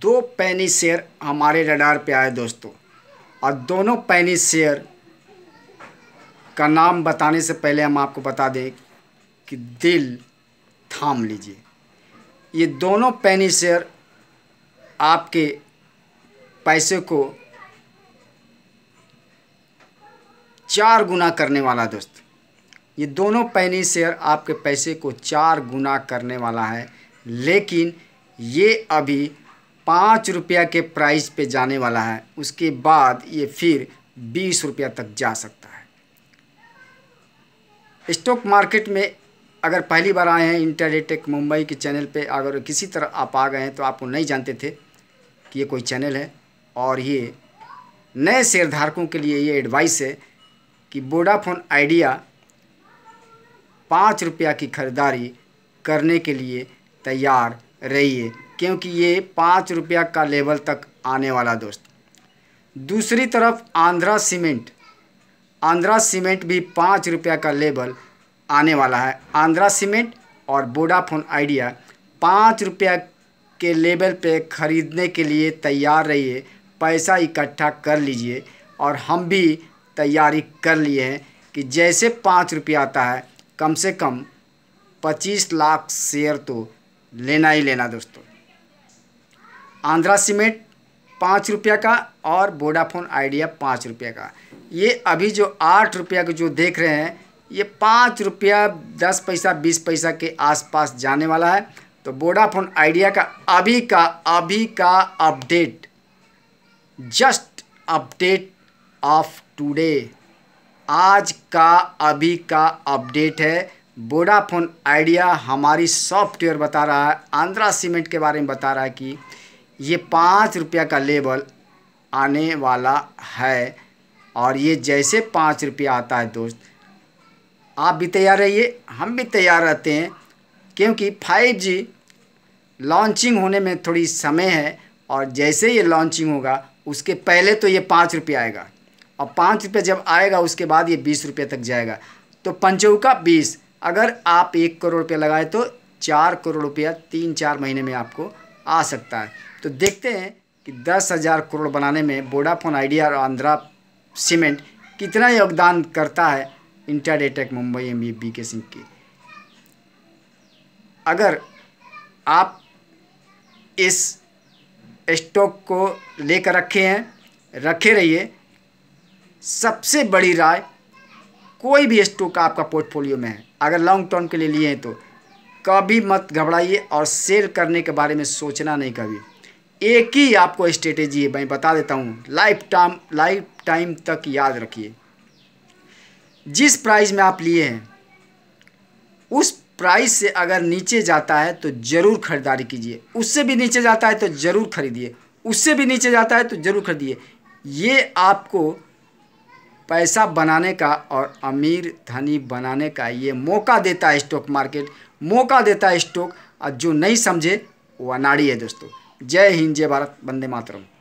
दो पैनी शेयर हमारे रडार पे आए दोस्तों और दोनों पैनी शेयर का नाम बताने से पहले हम आपको बता दें कि दिल थाम लीजिए ये दोनों पैनी शेयर आपके पैसे को चार गुना करने वाला दोस्त ये दोनों पैनी शेयर आपके पैसे को चार गुना करने वाला है लेकिन ये अभी पाँच रुपया के प्राइस पे जाने वाला है उसके बाद ये फिर बीस रुपया तक जा सकता है स्टॉक मार्केट में अगर पहली बार आए हैं इंटरटेक मुंबई के चैनल पे अगर किसी तरह आप आ गए हैं तो आपको नहीं जानते थे कि ये कोई चैनल है और ये नए शेयरधारकों के लिए ये एडवाइस है कि वोडाफोन आइडिया पाँच रुपया की खरीदारी करने के लिए तैयार रहिए क्योंकि ये पाँच रुपया का लेवल तक आने वाला दोस्त दूसरी तरफ आंध्रा सीमेंट आंध्रा सीमेंट भी पाँच रुपया का लेवल आने वाला है आंध्रा सीमेंट और बोडाफोन आइडिया पाँच रुपया के लेवल पे ख़रीदने के लिए तैयार रहिए पैसा इकट्ठा कर लीजिए और हम भी तैयारी कर लिए हैं कि जैसे पाँच रुपया आता है कम से कम पच्चीस लाख शेयर तो लेना ही लेना दोस्तों आंध्रा सीमेंट पाँच रुपया का और वोडाफोन आइडिया पाँच रुपया का ये अभी जो आठ रुपया का जो देख रहे हैं ये पाँच रुपया दस पैसा बीस पैसा के आसपास जाने वाला है तो वोडाफोन आइडिया का अभी का अभी का update just update of today आज का अभी का अपडेट है वोडाफोन आइडिया हमारी सॉफ्टवेयर बता रहा है आंध्रा सीमेंट के बारे में बता रहा है कि ये पाँच रुपया का लेबल आने वाला है और ये जैसे पाँच रुपया आता है दोस्त आप भी तैयार रहिए हम भी तैयार रहते हैं क्योंकि फाइव जी लॉन्चिंग होने में थोड़ी समय है और जैसे ये लॉन्चिंग होगा उसके पहले तो ये पाँच रुपये आएगा और पाँच रुपये जब आएगा उसके बाद ये बीस रुपये तक जाएगा तो पंचों का बीस अगर आप एक करोड़ रुपये लगाए तो चार करोड़ रुपया तीन चार महीने में आपको आ सकता है तो देखते हैं कि दस हज़ार करोड़ बनाने में वोडाफोन आइडिया और आंध्रा सीमेंट कितना योगदान करता है इंटरडेटेक मुंबई एम बी के सिंह की अगर आप इस स्टॉक को लेकर रखे हैं रखे रहिए सबसे बड़ी राय कोई भी स्टॉक आपका पोर्टफोलियो में है अगर लॉन्ग टर्म के लिए लिए हैं तो कभी मत घबराइए और सेल करने के बारे में सोचना नहीं कभी एक ही आपको स्ट्रेटेजी है मैं बता देता हूँ लाइफ टाइम लाइफ टाइम तक याद रखिए जिस प्राइस में आप लिए हैं उस प्राइस से अगर नीचे जाता है तो ज़रूर ख़रीदारी कीजिए उससे भी नीचे जाता है तो ज़रूर खरीदिए उससे भी नीचे जाता है तो ज़रूर खरीदिए ये आपको पैसा बनाने का और अमीर धनी बनाने का ये मौका देता है स्टॉक मार्केट मौका देता है स्टोक और जो नहीं समझे वो अनाड़ी है दोस्तों जय हिंद जय भारत वंदे मातरम